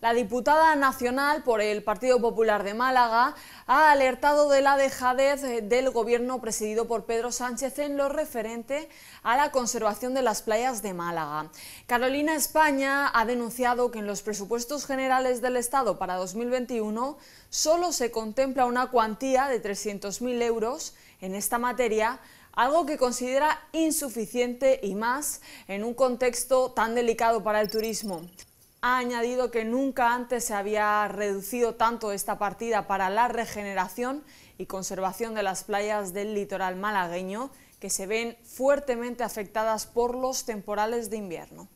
La diputada nacional por el Partido Popular de Málaga ha alertado de la dejadez eh, del gobierno presidido por Pedro Sánchez en lo referente a la conservación de las playas de Málaga. Carolina España ha denunciado que en los presupuestos generales del Estado para 2021 solo se contempla una cuantía de 300.000 euros en esta materia, algo que considera insuficiente y más en un contexto tan delicado para el turismo ha añadido que nunca antes se había reducido tanto esta partida para la regeneración y conservación de las playas del litoral malagueño, que se ven fuertemente afectadas por los temporales de invierno.